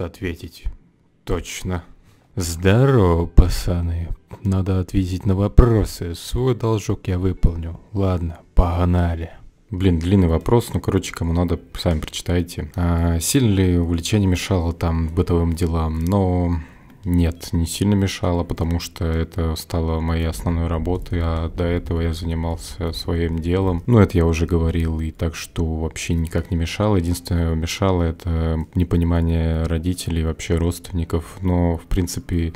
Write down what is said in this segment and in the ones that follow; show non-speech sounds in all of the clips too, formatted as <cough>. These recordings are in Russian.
придется ответить. Точно. Здорово, пацаны. Надо ответить на вопросы. Свой должок я выполню. Ладно, погнали. Блин, длинный вопрос, ну, короче, кому надо, сами прочитайте. А, сильно ли увлечение мешало там бытовым делам? Но нет, не сильно мешало, потому что это стало моей основной работой, а до этого я занимался своим делом. Ну, это я уже говорил, и так что вообще никак не мешало. Единственное, мешало это непонимание родителей, вообще родственников. Но, в принципе,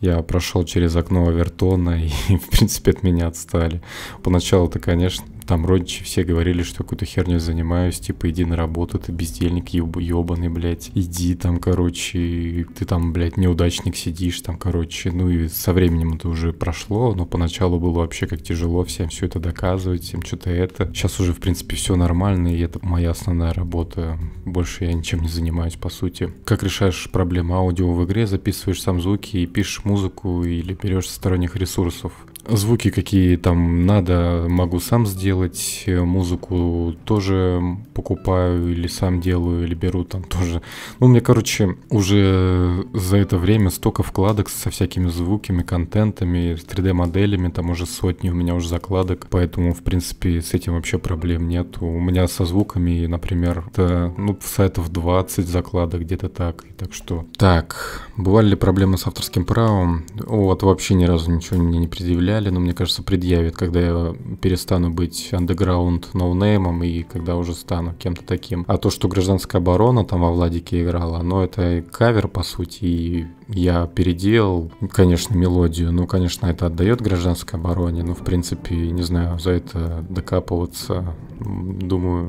я прошел через окно Авертона, <laughs> и, в принципе, от меня отстали. Поначалу-то, конечно, там родичи все говорили, что какую-то херню занимаюсь, типа, иди на работу, ты бездельник ёб ёбаный, блядь, иди там, короче, ты там, блядь, неудачник сидишь, там, короче, ну и со временем это уже прошло, но поначалу было вообще как тяжело всем все это доказывать, всем что-то это. Сейчас уже, в принципе, все нормально, и это моя основная работа, больше я ничем не занимаюсь, по сути. Как решаешь проблему аудио в игре, записываешь сам звуки и пишешь музыку или берешь со сторонних ресурсов. Звуки какие там надо, могу сам сделать. Э, музыку тоже покупаю или сам делаю, или беру там тоже. Ну, мне, короче, уже за это время столько вкладок со всякими звуками, контентами, 3D-моделями, там уже сотни у меня уже закладок, поэтому, в принципе, с этим вообще проблем нет. У меня со звуками, например, это, ну, сайтов 20 закладок, где-то так, и так что. Так, бывали ли проблемы с авторским правом? О, Вот, вообще ни разу ничего мне не предъявляли предъявляли, но мне кажется, предъявят, когда я перестану быть андеграунд ноунеймом и когда уже стану кем-то таким. А то, что гражданская оборона там во Владике играла, ну это кавер, по сути, и я переделал, конечно, мелодию, ну, конечно, это отдает гражданской обороне, но, в принципе, не знаю, за это докапываться, думаю,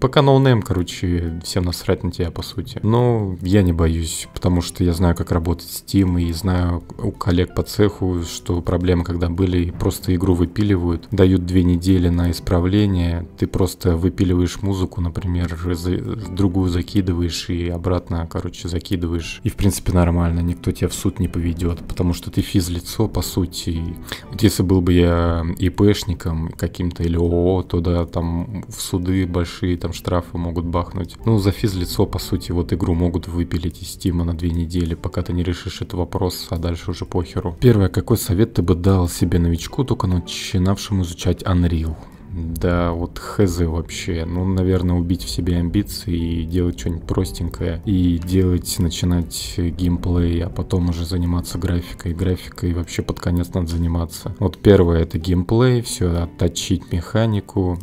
пока ноунейм, короче, всем насрать на тебя, по сути. Но я не боюсь, потому что я знаю, как работать с Тим и знаю у коллег по цеху, что проблемы, когда были, просто игру выпиливают, дают две недели на исправление, ты просто выпиливаешь музыку, например, другую закидываешь и обратно, короче, закидываешь, и, в принципе, нормально нормально, никто тебя в суд не поведет, потому что ты физлицо, по сути. Вот если был бы я ИПшником каким-то или ООО, то да, там в суды большие там штрафы могут бахнуть. Ну, за физлицо, по сути, вот игру могут выпилить из Стима на две недели, пока ты не решишь этот вопрос, а дальше уже похеру. Первое, какой совет ты бы дал себе новичку, только начинавшему изучать Unreal? Да, вот хз вообще. Ну, наверное, убить в себе амбиции и делать что-нибудь простенькое. И делать, начинать геймплей, а потом уже заниматься графикой. Графикой вообще под конец надо заниматься. Вот первое это геймплей, все, отточить механику,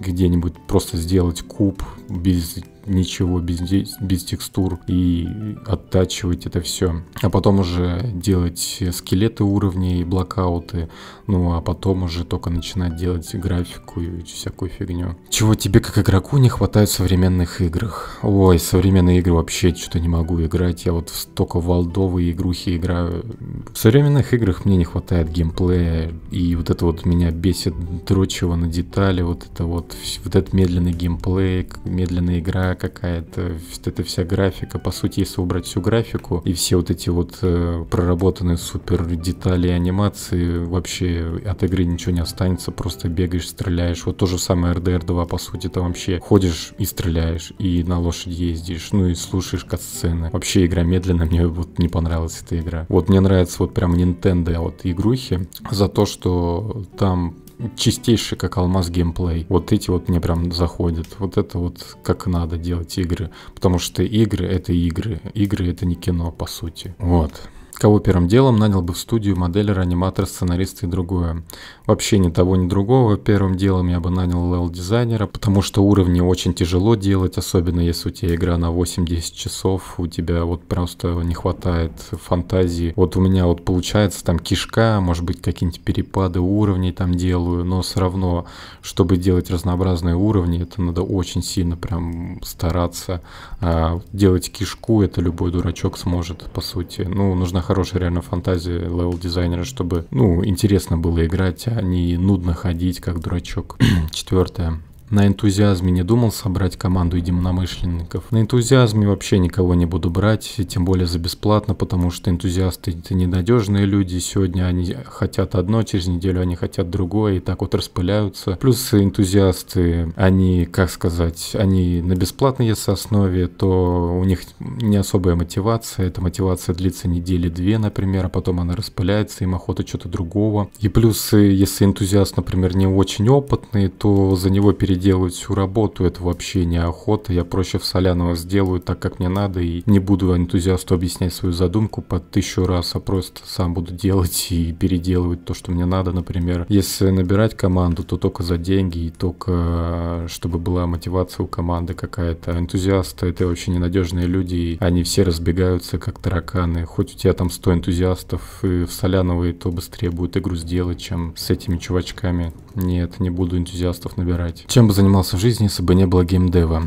где-нибудь просто сделать куб без ничего, без, без текстур и оттачивать это все. А потом уже делать скелеты уровней, блокауты, ну а потом уже только начинать делать графику и всякую фигню. Чего тебе как игроку не хватает в современных играх? Ой, современные игры вообще что-то не могу играть, я вот столько волдовые игрухи играю. В современных играх мне не хватает геймплея, и вот это вот меня бесит дрочево на детали, вот это вот, вот этот медленный геймплей, медленная игра какая-то, вот эта вся графика. По сути, если убрать всю графику и все вот эти вот э, проработанные супер детали анимации, вообще от игры ничего не останется, просто бегаешь, стреляешь. Вот то же самое RDR 2, по сути, там вообще ходишь и стреляешь, и на лошади ездишь, ну и слушаешь катсцены. Вообще игра медленная <laughs> мне вот не понравилась эта игра. Вот мне нравится вот прям Nintendo вот игрухи за то, что там чистейший, как алмаз, геймплей. Вот эти вот мне прям заходят. Вот это вот как надо делать игры. Потому что игры — это игры. Игры — это не кино, по сути. Вот. Кого первым делом нанял бы в студию модельер, аниматор, сценарист и другое? Вообще ни того, ни другого. Первым делом я бы нанял левел-дизайнера, потому что уровни очень тяжело делать, особенно если у тебя игра на 8-10 часов, у тебя вот просто не хватает фантазии. Вот у меня вот получается там кишка, может быть какие-нибудь перепады уровней там делаю, но все равно, чтобы делать разнообразные уровни, это надо очень сильно прям стараться. А делать кишку это любой дурачок сможет, по сути. Ну, нужна хорошей реально фантазии левел-дизайнера, чтобы, ну, интересно было играть, а не нудно ходить, как дурачок. <clears throat> Четвертое. На энтузиазме не думал собрать команду единомышленников. На энтузиазме вообще никого не буду брать, и тем более за бесплатно, потому что энтузиасты это ненадежные люди. Сегодня они хотят одно, через неделю они хотят другое, и так вот распыляются. Плюс энтузиасты, они, как сказать, они на бесплатной если основе, то у них не особая мотивация. Эта мотивация длится недели-две, например, а потом она распыляется, им охота что-то другого. И плюс, если энтузиаст, например, не очень опытный, то за него перед делают всю работу, это вообще не охота. Я проще в соляного сделаю так, как мне надо, и не буду энтузиасту объяснять свою задумку по тысячу раз, а просто сам буду делать и переделывать то, что мне надо, например. Если набирать команду, то только за деньги и только чтобы была мотивация у команды какая-то. Энтузиасты — это очень ненадежные люди, и они все разбегаются как тараканы. Хоть у тебя там 100 энтузиастов и в соляновые, то быстрее будет игру сделать, чем с этими чувачками. Нет, не буду энтузиастов набирать. Чем бы занимался в жизни, если бы не было геймдева?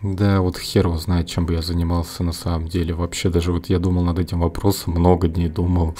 Да, вот хер его знает, чем бы я занимался на самом деле. Вообще, даже вот я думал над этим вопросом, много дней думал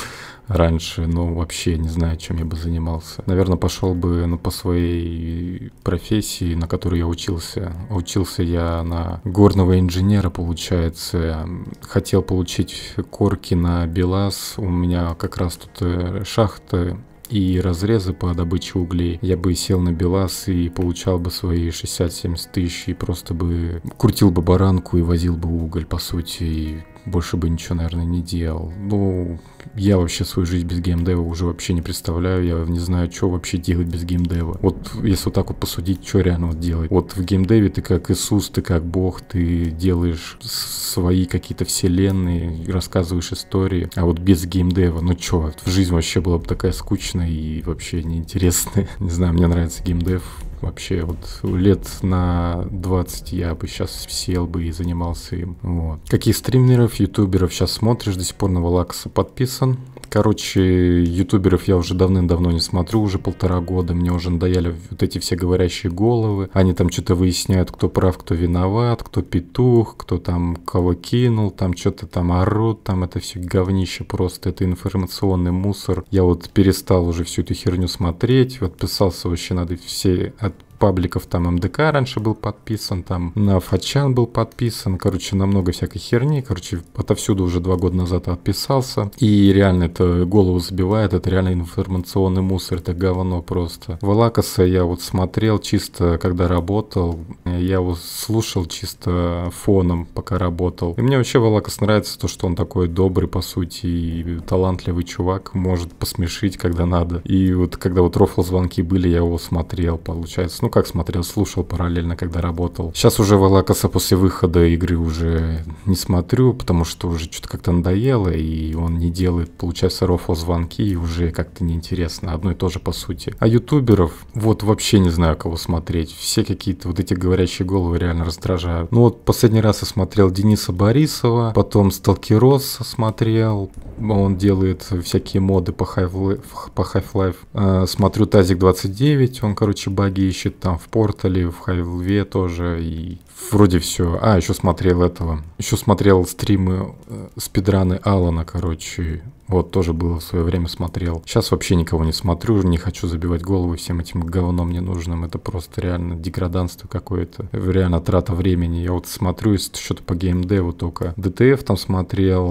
раньше, но вообще не знаю, чем я бы занимался. Наверное, пошел бы ну, по своей профессии, на которой я учился. Учился я на горного инженера, получается. Хотел получить корки на БелАЗ. У меня как раз тут э, шахты и разрезы по добыче углей, я бы сел на Белас и получал бы свои 60-70 тысяч и просто бы крутил бы баранку и возил бы уголь, по сути, и больше бы ничего, наверное, не делал. Ну, я вообще свою жизнь без геймдева уже вообще не представляю, я не знаю, что вообще делать без геймдева. Вот если вот так вот посудить, что реально вот делать. Вот в геймдеве ты как Иисус, ты как Бог, ты делаешь свои какие-то вселенные, рассказываешь истории, а вот без геймдева, ну чё, жизнь вообще была бы такая скучная и вообще неинтересная. <laughs> Не знаю, мне нравится геймдев, вообще вот лет на 20 я бы сейчас сел бы и занимался им. Вот. какие стримеров, ютуберов сейчас смотришь? До сих пор на Валакса подписан. Короче, ютуберов я уже давным-давно не смотрю, уже полтора года. Мне уже надоели вот эти все говорящие головы. Они там что-то выясняют, кто прав, кто виноват, кто петух, кто там кого кинул, там что-то там орут, там это все говнище просто. Это информационный мусор. Я вот перестал уже всю эту херню смотреть, отписался вообще надо все от пабликов, там МДК раньше был подписан, там на Фачан был подписан, короче, на много всякой херни, короче, отовсюду уже два года назад отписался, и реально это голову забивает, это реально информационный мусор, это говно просто. Валакаса я вот смотрел чисто, когда работал, я его слушал чисто фоном, пока работал. И мне вообще Валакас нравится то, что он такой добрый, по сути, и талантливый чувак, может посмешить, когда надо. И вот когда вот рофл звонки были, я его смотрел, получается. Ну, ну как смотрел, слушал параллельно, когда работал. Сейчас уже Валакаса после выхода игры уже не смотрю, потому что уже что-то как-то надоело, и он не делает, получается, рофл звонки, и уже как-то неинтересно. Одно и то же по сути. А ютуберов, вот вообще не знаю, кого смотреть. Все какие-то вот эти говорящие головы реально раздражают. Ну вот последний раз я смотрел Дениса Борисова, потом Сталкерос смотрел. Он делает всякие моды по Half-Life. По Half-Life. А, смотрю Тазик 29, он, короче, баги ищет там в Портале, в Хайлве тоже, и вроде все. А, еще смотрел этого. Еще смотрел стримы э, спидраны Алана, короче. Вот, тоже было в свое время смотрел. Сейчас вообще никого не смотрю, не хочу забивать голову всем этим говном ненужным. Это просто реально деграданство какое-то. Реально трата времени. Я вот смотрю, что-то по геймдеву только. ДТФ там смотрел,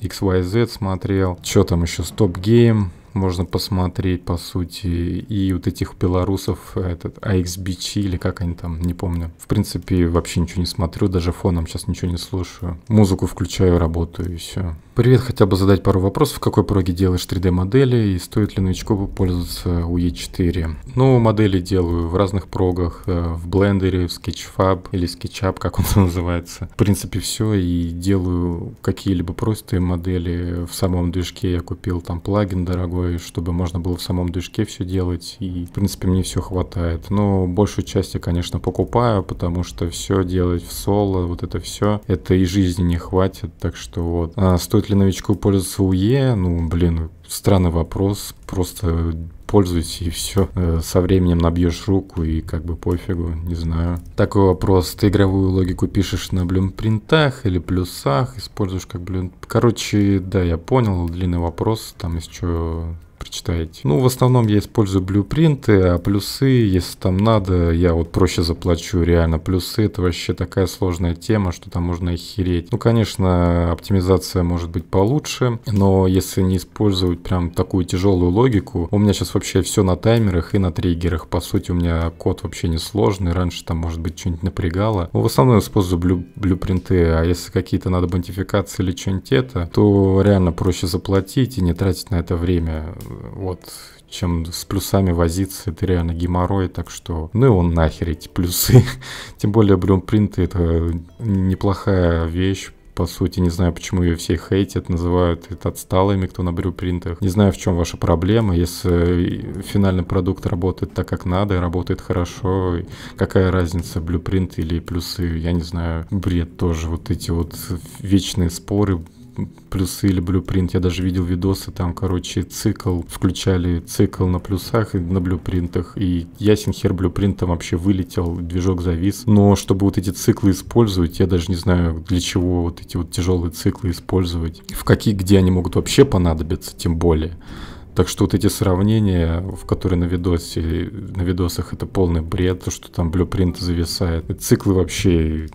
XYZ э, смотрел. Что там еще? Стоп гейм можно посмотреть, по сути, и вот этих белорусов, этот AXBT а или как они там, не помню. В принципе, вообще ничего не смотрю, даже фоном сейчас ничего не слушаю. Музыку включаю, работаю и все. Привет, хотя бы задать пару вопросов. В какой проге делаешь 3D-модели и стоит ли новичку пользоваться UE4? Ну, модели делаю в разных прогах, э, в Blender, в Sketchfab или SketchUp, как он <laughs> называется. В принципе, все и делаю какие-либо простые модели. В самом движке я купил там плагин дорогой, чтобы, чтобы можно было в самом движке все делать. И, в принципе, мне все хватает. Но большую часть я, конечно, покупаю, потому что все делать в соло, вот это все, это и жизни не хватит. Так что вот. А стоит ли новичку пользоваться УЕ? Ну, блин, странный вопрос. Просто пользуйся и все. Э, со временем набьешь руку и как бы пофигу, не знаю. Такой вопрос, ты игровую логику пишешь на блюмпринтах или плюсах, используешь как блюмпринт? Короче, да, я понял, длинный вопрос, там есть что прочитаете. Ну, в основном я использую блюпринты, а плюсы, если там надо, я вот проще заплачу, реально. Плюсы это вообще такая сложная тема, что там можно их хереть. Ну, конечно, оптимизация может быть получше, но если не использовать прям такую тяжелую логику, у меня сейчас вообще все на таймерах и на триггерах. По сути, у меня код вообще не сложный, раньше там, может быть, что-нибудь напрягало. Но ну, в основном использую блю блюпринты, а если какие-то надо модификации или что-нибудь это, то реально проще заплатить и не тратить на это время вот чем с плюсами возиться, это реально геморрой, так что ну и он нахер эти плюсы. <laughs> Тем более брюмпринт это неплохая вещь, по сути, не знаю, почему ее все хейтят, называют это отсталыми, кто на брюпринтах. Не знаю, в чем ваша проблема, если э, финальный продукт работает так, как надо, и работает хорошо, какая разница, блюпринт или плюсы, я не знаю, бред тоже, вот эти вот вечные споры, плюсы или блюпринт. Я даже видел видосы, там, короче, цикл, включали цикл на плюсах и на блюпринтах, и ясен хер блюпринтом вообще вылетел, движок завис. Но чтобы вот эти циклы использовать, я даже не знаю, для чего вот эти вот тяжелые циклы использовать, в какие, где они могут вообще понадобиться, тем более. Так что вот эти сравнения, в которые на видосе, на видосах это полный бред, то, что там блюпринт зависает. Циклы вообще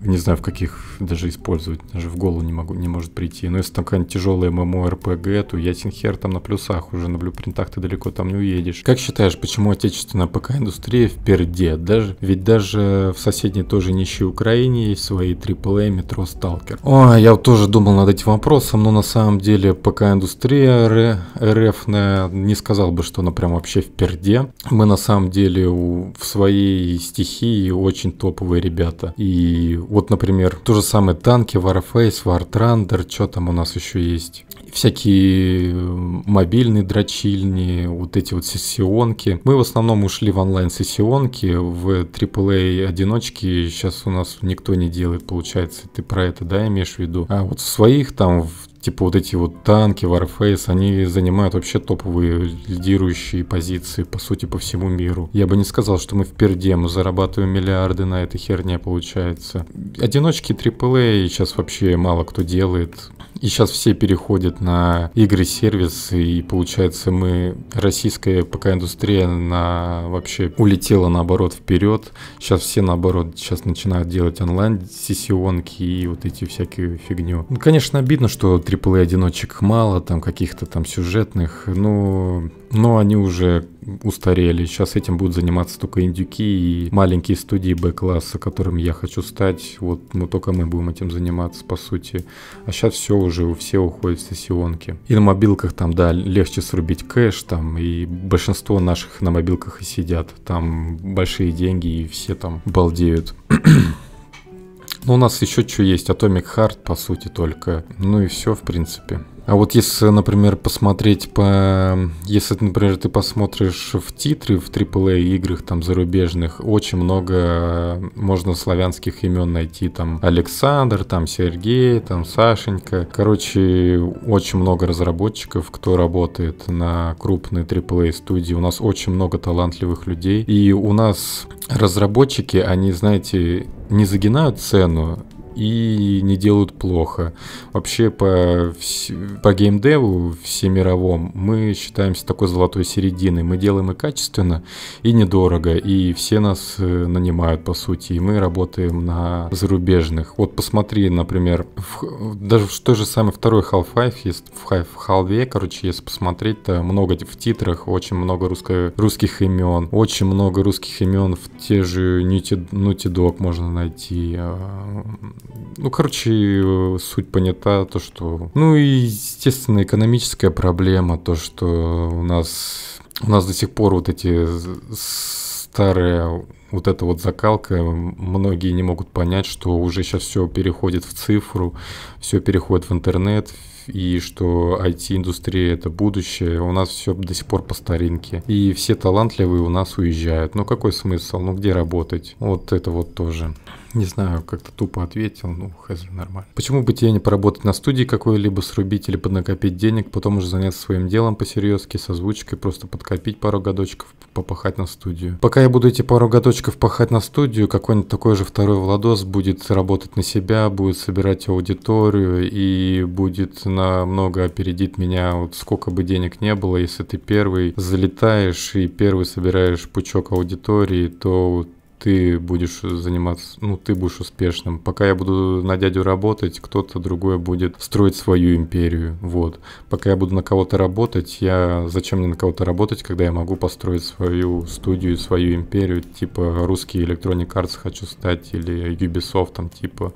не знаю, в каких даже использовать, даже в голову не, могу, не может прийти. Но ну, если там какая-нибудь тяжелая ММО, то ясен хер там на плюсах уже, на блюпринтах ты далеко там не уедешь. Как считаешь, почему отечественная ПК-индустрия в перде? Даже, ведь даже в соседней тоже нищей Украине есть свои AAA, метро, сталкер. О, я вот тоже думал над этим вопросом, но на самом деле ПК-индустрия РФ не сказал бы, что она прям вообще в перде. Мы на самом деле в своей стихии очень топовые ребята. И вот, например, то же самое танки, Warface, War Thunder, что там у нас еще есть. Всякие э, мобильные дрочильни, вот эти вот сессионки. Мы в основном ушли в онлайн-сессионки, в AAA-одиночки сейчас у нас никто не делает, получается. Ты про это, да, имеешь в виду? А вот в своих там, в типа вот эти вот танки, Warface, они занимают вообще топовые лидирующие позиции, по сути, по всему миру. Я бы не сказал, что мы впереди, мы зарабатываем миллиарды на этой херне, получается. Одиночки AAA сейчас вообще мало кто делает. И сейчас все переходят на игры сервисы и получается мы, российская пока индустрия на вообще улетела наоборот вперед. Сейчас все наоборот сейчас начинают делать онлайн-сессионки и вот эти всякие фигню. Ну, конечно, обидно, что триплей одиночек мало, там каких-то там сюжетных, но, ну, но они уже устарели. Сейчас этим будут заниматься только индюки и маленькие студии Б-класса, которым я хочу стать. Вот, мы ну, только мы будем этим заниматься, по сути. А сейчас все уже, все уходят в сессионки. И на мобилках там, да, легче срубить кэш, там, и большинство наших на мобилках и сидят. Там большие деньги, и все там балдеют. <clears throat> Ну у нас еще что есть, Atomic Heart, по сути, только. Ну и все, в принципе. А вот если, например, посмотреть по... Если, например, ты посмотришь в титры в AAA играх там зарубежных, очень много э, можно славянских имен найти. Там Александр, там Сергей, там Сашенька. Короче, очень много разработчиков, кто работает на крупной AAA студии. У нас очень много талантливых людей. И у нас разработчики, они, знаете, не загинают цену, и не делают плохо. Вообще по, по геймдеву всемировом мы считаемся такой золотой серединой. Мы делаем и качественно, и недорого, и все нас э, нанимают по сути, и мы работаем на зарубежных. Вот посмотри, например, в, даже в той же самой второй Half-Life, есть в, в Half-Life, короче, если посмотреть, то много в титрах, очень много русско, русских имен, очень много русских имен в те же Naughty, Naughty Dog можно найти, а, ну, короче, э, суть понята, то, что... Ну и, естественно, экономическая проблема, то, что у нас, у нас до сих пор вот эти старые вот эта вот закалка, многие не могут понять, что уже сейчас все переходит в цифру, все переходит в интернет, и что IT-индустрия это будущее, у нас все до сих пор по старинке. И все талантливые у нас уезжают. Ну какой смысл? Ну где работать? Вот это вот тоже. Не знаю, как-то тупо ответил, ну, хз, нормально. Почему бы тебе не поработать на студии какой-либо, срубить или поднакопить денег, потом уже заняться своим делом по-серьезки, с озвучкой, просто подкопить пару годочков, попахать на студию. Пока я буду эти пару годочков пахать на студию, какой-нибудь такой же второй Владос будет работать на себя, будет собирать аудиторию и будет намного опередить меня, вот сколько бы денег не было, если ты первый залетаешь и первый собираешь пучок аудитории, то ты будешь заниматься, ну, ты будешь успешным. Пока я буду на дядю работать, кто-то другой будет строить свою империю, вот. Пока я буду на кого-то работать, я... Зачем мне на кого-то работать, когда я могу построить свою студию, свою империю, типа русский Electronic Arts хочу стать, или Ubisoft, там, типа...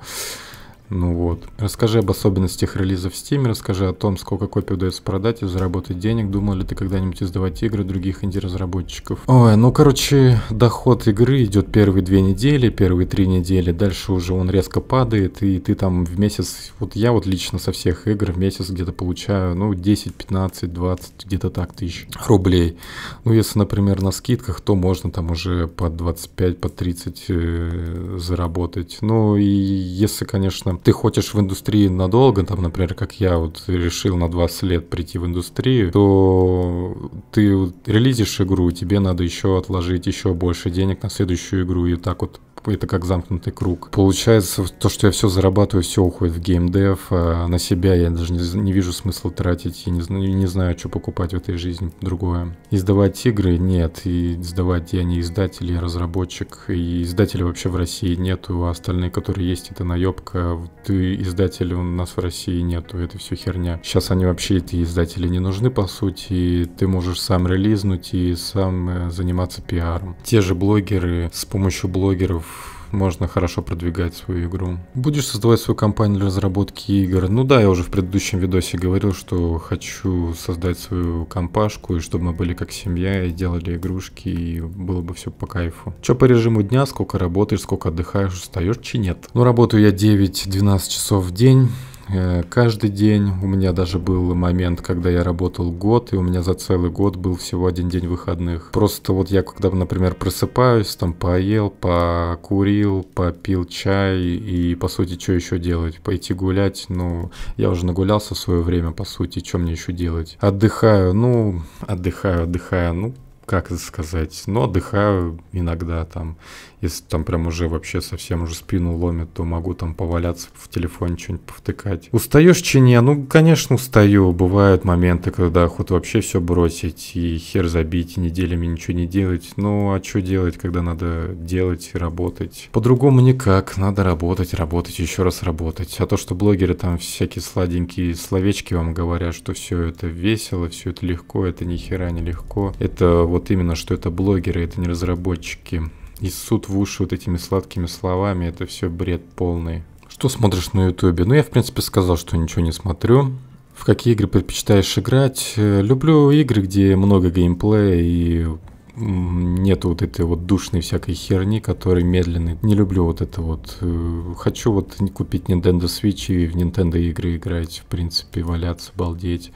Ну вот. Расскажи об особенностях релиза в Steam, расскажи о том, сколько копий удается продать и заработать денег. Думал ли ты когда-нибудь издавать игры других инди-разработчиков? Ой, ну короче, доход игры идет первые две недели, первые три недели, дальше уже он резко падает, и ты там в месяц, вот я вот лично со всех игр в месяц где-то получаю, ну, 10, 15, 20, где-то так тысяч рублей. Ну, если, например, на скидках, то можно там уже по 25, по 30 э, заработать. Ну, и если, конечно, ты хочешь в индустрии надолго, там, например, как я вот решил на 20 лет прийти в индустрию, то ты релизишь игру, тебе надо еще отложить еще больше денег на следующую игру, и так вот это как замкнутый круг. Получается, то, что я все зарабатываю, все уходит в геймдев, а на себя я даже не, не вижу смысла тратить, я не, не знаю, что покупать в этой жизни другое. Издавать игры нет, и издавать я не издатель, я разработчик, и издателей вообще в России нету, а остальные, которые есть, это наебка, ты издатель у нас в России нету, это все херня. Сейчас они вообще, эти издатели не нужны, по сути, и ты можешь сам релизнуть и сам э, заниматься пиаром. Те же блогеры с помощью блогеров можно хорошо продвигать свою игру. Будешь создавать свою компанию для разработки игр? Ну да, я уже в предыдущем видосе говорил, что хочу создать свою компашку, и чтобы мы были как семья, и делали игрушки, и было бы все по кайфу. Че по режиму дня? Сколько работаешь, сколько отдыхаешь, устаешь, чи нет? Ну работаю я 9-12 часов в день. Э, каждый день. У меня даже был момент, когда я работал год, и у меня за целый год был всего один день выходных. Просто вот я, когда, например, просыпаюсь, там поел, покурил, попил чай, и, по сути, что еще делать? Пойти гулять? Ну, я уже нагулялся в свое время, по сути, что мне еще делать? Отдыхаю, ну, отдыхаю, отдыхаю, ну, как это сказать, но отдыхаю иногда там, если там прям уже вообще совсем уже спину ломит, то могу там поваляться в телефоне что-нибудь повтыкать. Устаешь че не? Ну, конечно, устаю. Бывают моменты, когда охота вообще все бросить и хер забить, и неделями ничего не делать. Ну, а что делать, когда надо делать и работать? По-другому никак. Надо работать, работать, еще раз работать. А то, что блогеры там всякие сладенькие словечки вам говорят, что все это весело, все это легко, это ни хера не легко. Это вот вот именно, что это блогеры, это не разработчики. И суд в уши вот этими сладкими словами, это все бред полный. Что смотришь на ютубе? Ну, я, в принципе, сказал, что ничего не смотрю. В какие игры предпочитаешь играть? Э, люблю игры, где много геймплея и нету вот этой вот душной всякой херни, которая медленный. Не люблю вот это вот. Э, хочу вот купить Nintendo Switch и в Nintendo игры играть, в принципе, валяться, балдеть.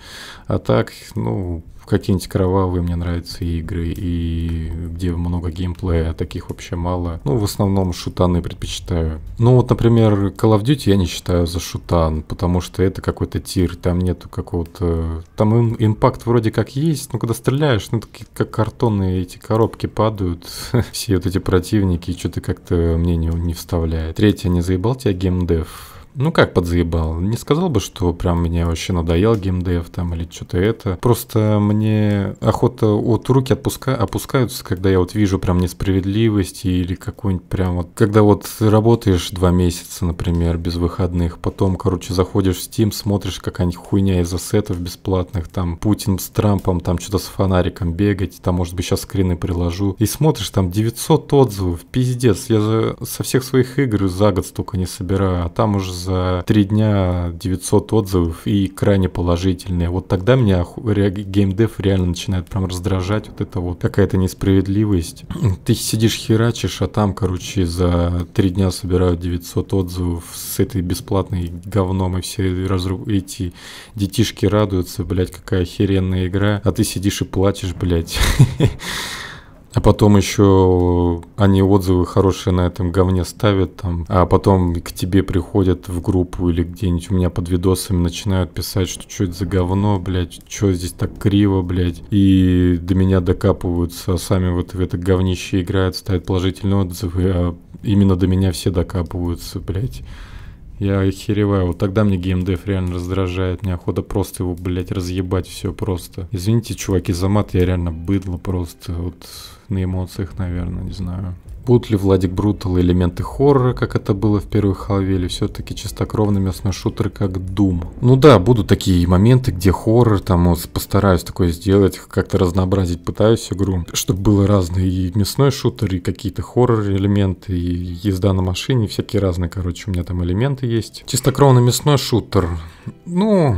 А так, ну, в какие-нибудь кровавые мне нравятся игры, и где много геймплея, а таких вообще мало. Ну, в основном шутаны предпочитаю. Ну, вот, например, Call of Duty я не считаю за шутан, потому что это какой-то тир, там нету какого-то... Там импакт вроде как есть, но когда стреляешь, ну, такие как картонные эти коробки падают, <laughs> все вот эти противники, что-то как-то мне не, не вставляет. Третье, не заебал тебя геймдев? Ну как подзаебал? Не сказал бы, что прям мне вообще надоел геймдев там или что-то это. Просто мне охота вот руки отпуска... опускаются, когда я вот вижу прям несправедливость или какую-нибудь прям вот... Когда вот работаешь два месяца, например, без выходных, потом, короче, заходишь в Steam, смотришь какая-нибудь хуйня из ассетов бесплатных, там Путин с Трампом, там что-то с фонариком бегать, там, может быть, сейчас скрины приложу. И смотришь, там 900 отзывов, пиздец, я за... со всех своих игр за год столько не собираю, а там уже за три дня 900 отзывов и крайне положительные. Вот тогда меня геймдев реально начинает прям раздражать вот это вот какая-то несправедливость. <clears throat> Ты сидишь херачишь, а там, короче, за три дня собирают 900 отзывов с этой бесплатной говном, и все разру... эти детишки радуются, блядь, какая охеренная игра, а ты сидишь и плачешь, блядь. <laughs> А потом еще они отзывы хорошие на этом говне ставят там, а потом к тебе приходят в группу или где-нибудь у меня под видосами начинают писать, что что это за говно, блядь, что здесь так криво, блядь, и до меня докапываются, а сами вот в это говнище играют, ставят положительные отзывы, а именно до меня все докапываются, блядь. Я охереваю. Вот тогда мне геймдев реально раздражает. Мне охота просто его, блядь, разъебать все просто. Извините, чуваки, за мат я реально быдло просто. Вот на эмоциях, наверное, не знаю. Будут ли Владик Брутал элементы хоррора, как это было в первой халве, или все-таки чистокровный мясной шутер, как Дум. Ну да, будут такие моменты, где хоррор, там вот, постараюсь такое сделать, как-то разнообразить пытаюсь игру, чтобы было разные и мясной шутер, и какие-то хоррор-элементы, и езда на машине, всякие разные, короче, у меня там элементы есть. Чистокровный мясной шутер, ну,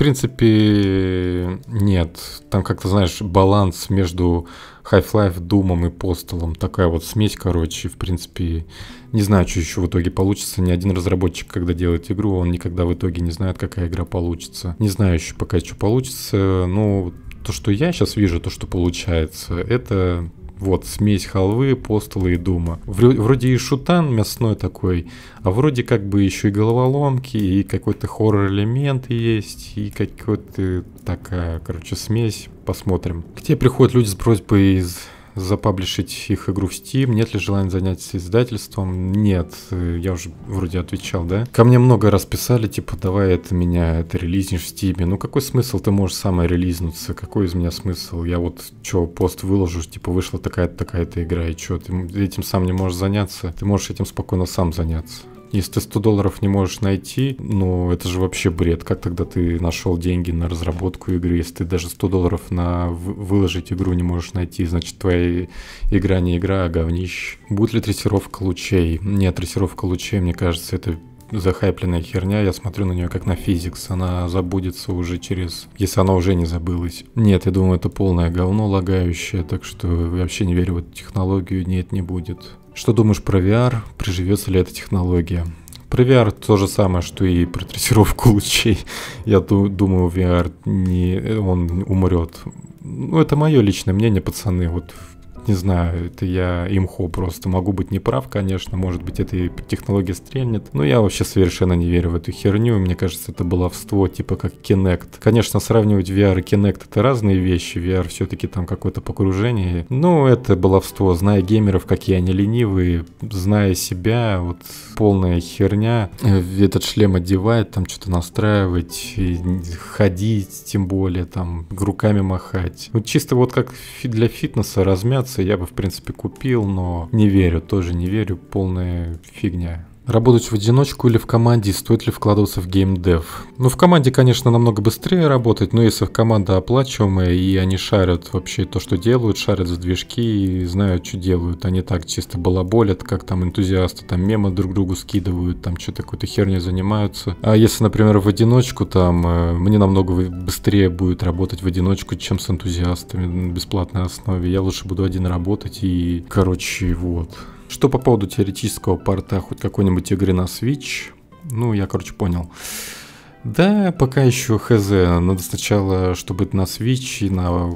принципе, нет. Там как-то, знаешь, баланс между Half-Life, Думом и Постелом. Такая вот смесь, короче. В принципе, не знаю, что еще в итоге получится. Ни один разработчик, когда делает игру, он никогда в итоге не знает, какая игра получится. Не знаю еще пока, что получится. Но ну, то, что я сейчас вижу, то, что получается, это вот, смесь халвы, постола и дума. Вроде и шутан мясной такой, а вроде как бы еще и головоломки, и какой-то хоррор-элемент есть, и какой-то такая, короче, смесь. Посмотрим. К тебе приходят люди с просьбой из запаблишить их игру в Steam, нет ли желания заняться издательством? Нет, я уже вроде отвечал, да? Ко мне много раз писали, типа, давай это меня, это релизнешь в Steam. Ну какой смысл, ты можешь сама релизнуться, какой из меня смысл? Я вот, чё, пост выложу, типа, вышла такая-то, такая-то игра, и чё, ты этим сам не можешь заняться? Ты можешь этим спокойно сам заняться. Если ты 100 долларов не можешь найти, ну это же вообще бред. Как тогда ты нашел деньги на разработку игры? Если ты даже 100 долларов на выложить игру не можешь найти, значит твоя игра не игра, а говнищ. Будет ли трассировка лучей? Нет, трассировка лучей, мне кажется, это захайпленная херня, я смотрю на нее как на физикс, она забудется уже через... Если она уже не забылась. Нет, я думаю, это полное говно лагающее, так что вообще не верю в эту технологию, нет, не будет. Что думаешь про VR? Приживется ли эта технология? Про VR то же самое, что и про трассировку лучей. Я думаю, VR не, он умрет. Ну, это мое личное мнение, пацаны. Вот не знаю, это я имхо просто могу быть неправ, конечно, может быть это и технология стрельнет, но я вообще совершенно не верю в эту херню, мне кажется это баловство типа как Kinect. Конечно, сравнивать VR и Kinect это разные вещи, VR все-таки там какое-то погружение, но это баловство, зная геймеров, какие они ленивые, зная себя, вот полная херня, э, этот шлем одевает, там что-то настраивать, ходить тем более, там руками махать. Вот чисто вот как для фитнеса размяться я бы, в принципе, купил, но не верю, тоже не верю, полная фигня. Работать в одиночку или в команде, стоит ли вкладываться в геймдев? Ну, в команде, конечно, намного быстрее работать, но если команда оплачиваемая, и они шарят вообще то, что делают, шарят за движки и знают, что делают, они а так чисто балаболят, как там энтузиасты, там мемы друг другу скидывают, там что-то какую то херню занимаются. А если, например, в одиночку, там, э, мне намного быстрее будет работать в одиночку, чем с энтузиастами на бесплатной основе. Я лучше буду один работать и, короче, вот. Что по поводу теоретического порта хоть какой-нибудь игры на Switch? Ну, я, короче, понял. Да, пока еще хз. Надо сначала, чтобы на Switch и на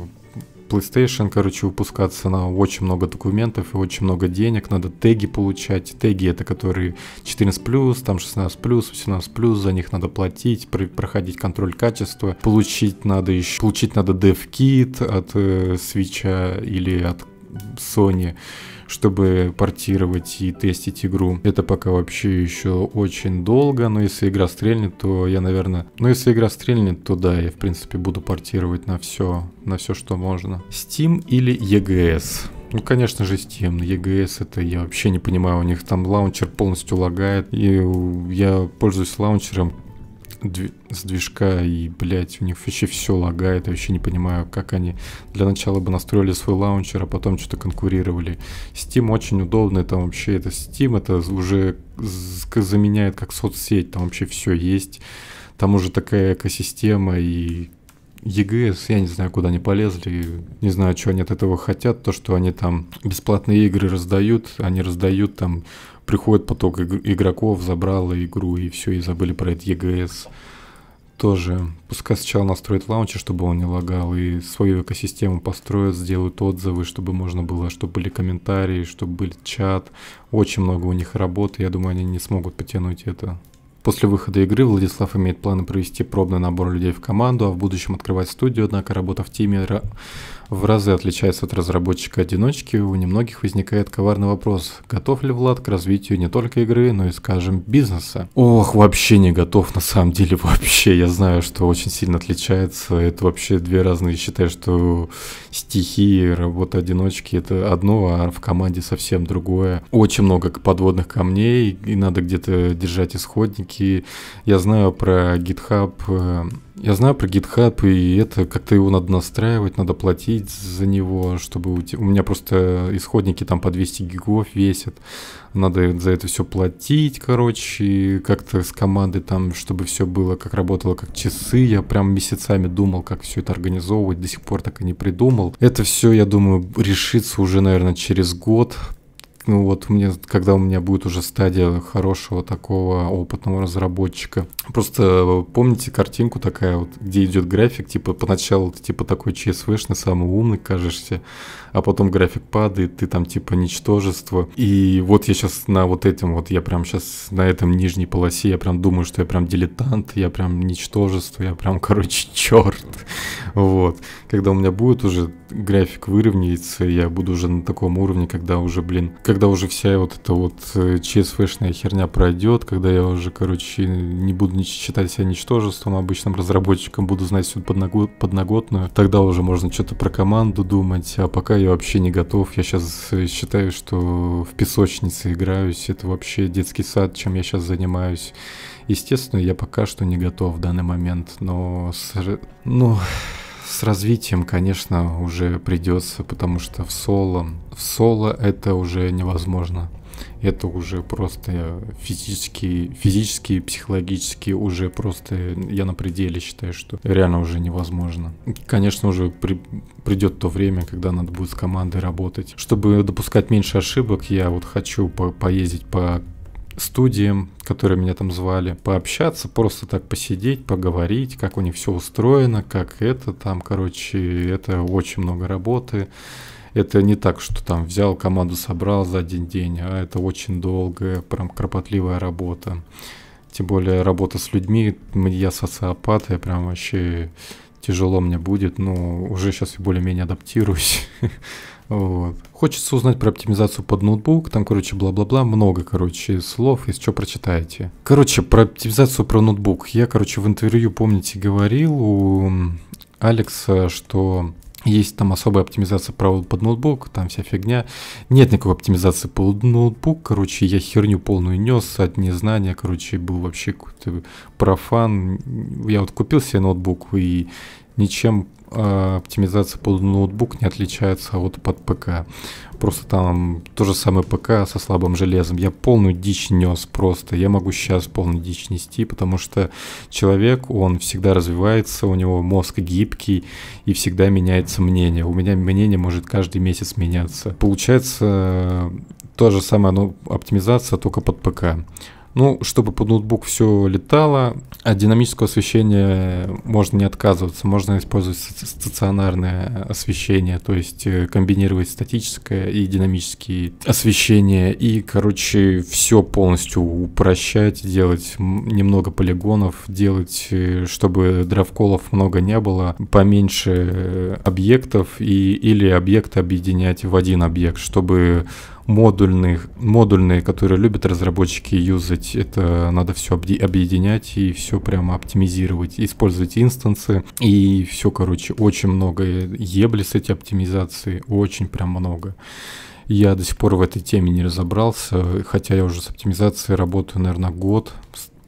PlayStation, короче, выпускаться на очень много документов и очень много денег. Надо теги получать. Теги это которые 14+, там 16+, 18+, за них надо платить, проходить контроль качества. Получить надо еще, получить надо DevKit от э, Switch или от Sony чтобы портировать и тестить игру. Это пока вообще еще очень долго, но если игра стрельнет, то я, наверное... но ну, если игра стрельнет, то да, я, в принципе, буду портировать на все, на все, что можно. Steam или EGS? Ну, конечно же, Steam. EGS это я вообще не понимаю. У них там лаунчер полностью лагает. И я пользуюсь лаунчером с движка, и, блядь, у них вообще все лагает, я вообще не понимаю, как они для начала бы настроили свой лаунчер, а потом что-то конкурировали. Steam очень удобный, там вообще это Steam, это уже заменяет как соцсеть, там вообще все есть, там уже такая экосистема, и EGS, я не знаю, куда они полезли, не знаю, что они от этого хотят, то, что они там бесплатные игры раздают, они раздают там приходит поток игроков, забрала игру и все, и забыли про этот EGS. Тоже, пускай сначала настроят лаунчер, чтобы он не лагал, и свою экосистему построят, сделают отзывы, чтобы можно было, чтобы были комментарии, чтобы был чат. Очень много у них работы, я думаю, они не смогут потянуть это. После выхода игры Владислав имеет планы провести пробный набор людей в команду, а в будущем открывать студию, однако работа в тиме в разы отличается от разработчика-одиночки, у немногих возникает коварный вопрос, готов ли Влад к развитию не только игры, но и, скажем, бизнеса. Ох, вообще не готов, на самом деле, <laughs> вообще. Я знаю, что очень сильно отличается, это вообще две разные. Считаю, что стихии, работа одиночки — это одно, а в команде совсем другое. Очень много подводных камней, и надо где-то держать исходники. Я знаю про GitHub э, я знаю про GitHub, и это как-то его надо настраивать, надо платить за него, чтобы у, тебя, у меня просто исходники там по 200 гигов весят. Надо за это все платить, короче, как-то с командой там, чтобы все было, как работало, как часы. Я прям месяцами думал, как все это организовывать, до сих пор так и не придумал. Это все, я думаю, решится уже, наверное, через год, ну вот мне, когда у меня будет уже стадия хорошего такого опытного разработчика. Просто э, помните картинку такая вот, где идет график, типа поначалу ты типа такой ЧСВшный, самый умный кажешься, а потом график падает, ты там типа ничтожество. И вот я сейчас на вот этом вот, я прям сейчас на этом нижней полосе, я прям думаю, что я прям дилетант, я прям ничтожество, я прям, <laughs> короче, черт. Вот когда у меня будет уже график выровняется, я буду уже на таком уровне, когда уже, блин, когда уже вся вот эта вот э, ЧСВшная херня пройдет, когда я уже, короче, не буду считать себя ничтожеством, обычным разработчиком, буду знать всю подногу, подноготную, тогда уже можно что-то про команду думать, а пока я вообще не готов, я сейчас э, считаю, что в песочнице играюсь, это вообще детский сад, чем я сейчас занимаюсь. Естественно, я пока что не готов в данный момент, но... Ну, с развитием, конечно, уже придется, потому что в соло, в соло это уже невозможно. Это уже просто физически, физически, психологически уже просто я на пределе считаю, что реально уже невозможно. Конечно, уже при, придет то время, когда надо будет с командой работать. Чтобы допускать меньше ошибок, я вот хочу по поездить по студиям, которые меня там звали, пообщаться, просто так посидеть, поговорить, как у них все устроено, как это там, короче, это очень много работы. Это не так, что там взял команду, собрал за один день, а это очень долгая, прям кропотливая работа. Тем более работа с людьми, я социопат, я прям вообще тяжело мне будет, но ну, уже сейчас я более-менее адаптируюсь. <laughs> Вот. Хочется узнать про оптимизацию под ноутбук, там, короче, бла-бла-бла, много, короче, слов, из чего прочитаете. Короче, про оптимизацию про ноутбук. Я, короче, в интервью, помните, говорил у Алекса, что есть там особая оптимизация правил под ноутбук, там вся фигня. Нет никакой оптимизации под ноутбук, короче, я херню полную нес от незнания, короче, был вообще какой-то профан. Я вот купил себе ноутбук и ничем а, оптимизация под ноутбук не отличается от под ПК. Просто там то же самое ПК со слабым железом. Я полную дичь нес просто. Я могу сейчас полную дичь нести, потому что человек, он всегда развивается, у него мозг гибкий и всегда меняется мнение. У меня мнение может каждый месяц меняться. Получается, э, то же самое, ну, оптимизация только под ПК. Ну, чтобы под ноутбук все летало, от динамического освещения можно не отказываться, можно использовать стационарное освещение, то есть э, комбинировать статическое и динамические освещения, и, короче, все полностью упрощать, делать немного полигонов, делать, э, чтобы дровколов много не было, поменьше э, объектов и, или объекты объединять в один объект, чтобы модульных, модульные, которые любят разработчики юзать. Это надо все объединять и все прямо оптимизировать. Использовать инстансы и все, короче, очень много. Ебли с эти оптимизации, очень прям много. Я до сих пор в этой теме не разобрался, хотя я уже с оптимизацией работаю, наверное, год,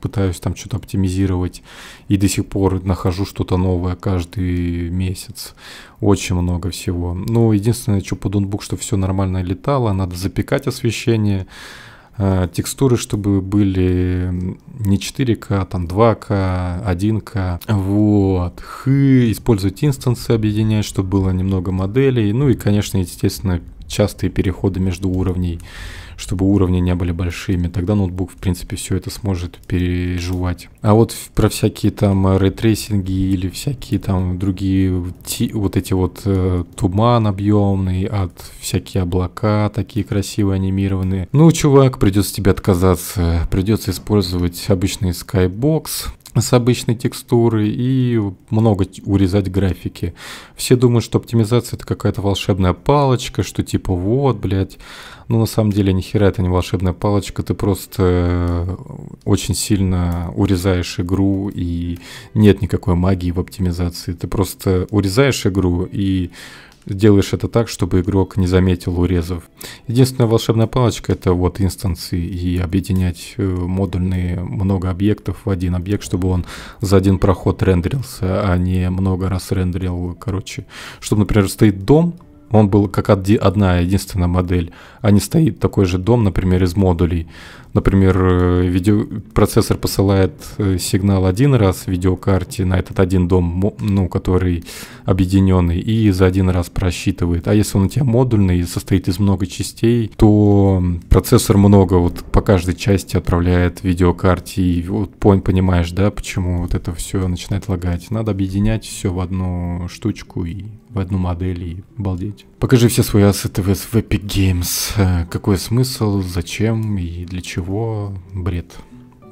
пытаюсь там что-то оптимизировать и до сих пор нахожу что-то новое каждый месяц. Очень много всего. Ну, единственное, что по Донбук, что все нормально летало, надо запекать освещение, э, текстуры, чтобы были не 4К, а там 2К, 1К, вот, хы, использовать инстансы объединять, чтобы было немного моделей, ну и, конечно, естественно, частые переходы между уровней чтобы уровни не были большими. Тогда ноутбук, в принципе, все это сможет переживать. А вот про всякие там э, рейтрейсинги или всякие там другие вот эти вот э, туман объемный, от всякие облака такие красивые анимированные. Ну, чувак, придется тебе отказаться. Придется использовать обычный Skybox с обычной текстурой и много урезать графики. Все думают, что оптимизация это какая-то волшебная палочка, что типа вот, блядь. Но на самом деле, нихера это не волшебная палочка, ты просто э, очень сильно урезаешь игру, и нет никакой магии в оптимизации. Ты просто урезаешь игру, и Делаешь это так, чтобы игрок не заметил урезов. Единственная волшебная палочка это вот инстансы и объединять э, модульные много объектов в один объект, чтобы он за один проход рендерился, а не много раз рендерил, короче. Чтобы, например, стоит дом, он был как одна единственная модель, а не стоит такой же дом, например, из модулей. Например, э, видео... процессор посылает э, сигнал один раз в видеокарте на этот один дом, ну, который объединенный, и за один раз просчитывает. А если он у тебя модульный и состоит из много частей, то процессор много вот по каждой части отправляет видеокарте. И вот понимаешь, да, почему вот это все начинает лагать. Надо объединять все в одну штучку и в одну модель и балдеть. Покажи все свои ассеты в Epic Games. Э, какой смысл, зачем и для чего? его бред.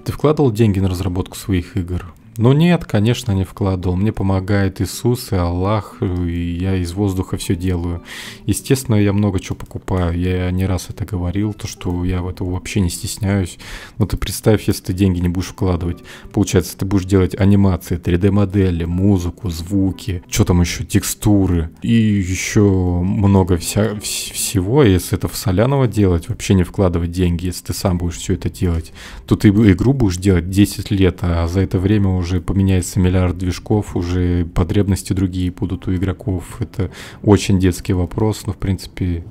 Ты вкладывал деньги на разработку своих игр? Ну нет, конечно, не в Мне помогает Иисус и Аллах, и я из воздуха все делаю. Естественно, я много чего покупаю. Я не раз это говорил, то что я в этого вообще не стесняюсь. Но ты представь, если ты деньги не будешь вкладывать. Получается, ты будешь делать анимации, 3D-модели, музыку, звуки, что там еще, текстуры. И еще много вся, всего. Если это в Соляново делать, вообще не вкладывать деньги, если ты сам будешь все это делать, то ты игру будешь делать 10 лет, а за это время уже уже поменяется миллиард движков, уже потребности другие будут у игроков. Это очень детский вопрос, но в принципе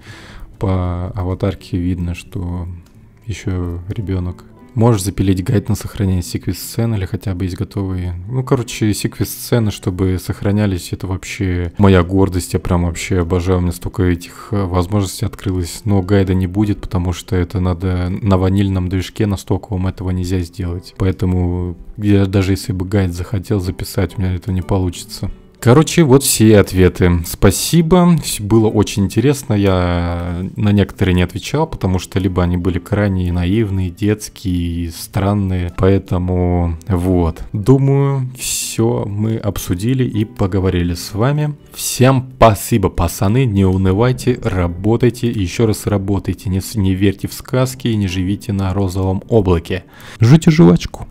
по аватарке видно, что еще ребенок. Можешь запилить гайд на сохранение секвес-сцен или хотя бы есть готовые. Ну, короче, секвес-сцены, чтобы сохранялись, это вообще моя гордость. Я прям вообще обожаю. У меня столько этих э, возможностей открылось. Но гайда не будет, потому что это надо на ванильном движке, на стоковом этого нельзя сделать. Поэтому я даже если бы гайд захотел записать, у меня это не получится. Короче, вот все ответы. Спасибо, было очень интересно. Я на некоторые не отвечал, потому что либо они были крайне наивные, детские, странные. Поэтому вот. Думаю, все мы обсудили и поговорили с вами. Всем спасибо, пацаны. Не унывайте, работайте, еще раз работайте. Не, не верьте в сказки и не живите на розовом облаке. Жуйте жвачку.